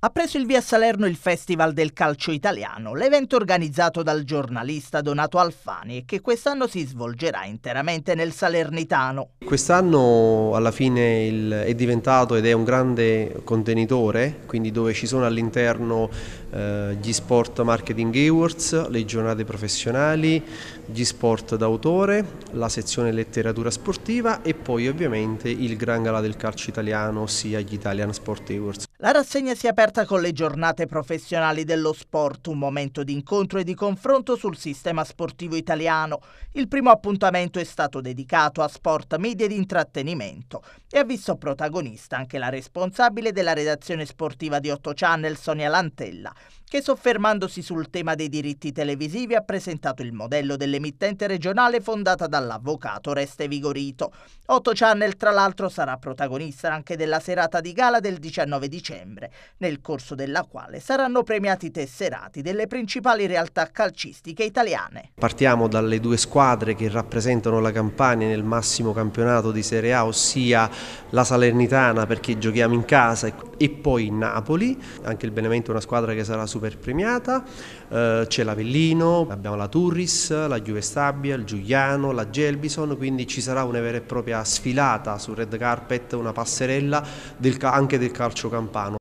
ha preso il via Salerno il Festival del Calcio Italiano, l'evento organizzato dal giornalista Donato Alfani e che quest'anno si svolgerà interamente nel Salernitano. Quest'anno alla fine è diventato ed è un grande contenitore, quindi dove ci sono all'interno eh, gli sport marketing awards, le giornate professionali, gli sport d'autore, la sezione letteratura sportiva e poi ovviamente il Gran Gala del Calcio Italiano, ossia gli Italian Sport Awards. La rassegna si è aperta offerta con le giornate professionali dello sport, un momento di incontro e di confronto sul sistema sportivo italiano. Il primo appuntamento è stato dedicato a sport, media ed intrattenimento e ha visto protagonista anche la responsabile della redazione sportiva di 8 Channel, Sonia Lantella, che soffermandosi sul tema dei diritti televisivi ha presentato il modello dell'emittente regionale fondata dall'avvocato Reste Vigorito. 8 Channel tra l'altro sarà protagonista anche della serata di gala del 19 dicembre, nel nel corso della quale saranno premiati i tesserati delle principali realtà calcistiche italiane. Partiamo dalle due squadre che rappresentano la Campania nel massimo campionato di Serie A, ossia la Salernitana perché giochiamo in casa e poi Napoli, anche il Benevento è una squadra che sarà super premiata, eh, c'è l'Avellino, abbiamo la Turris, la Juve Stabia, il Giuliano, la Gelbison, quindi ci sarà una vera e propria sfilata sul red carpet, una passerella del, anche del calcio campano.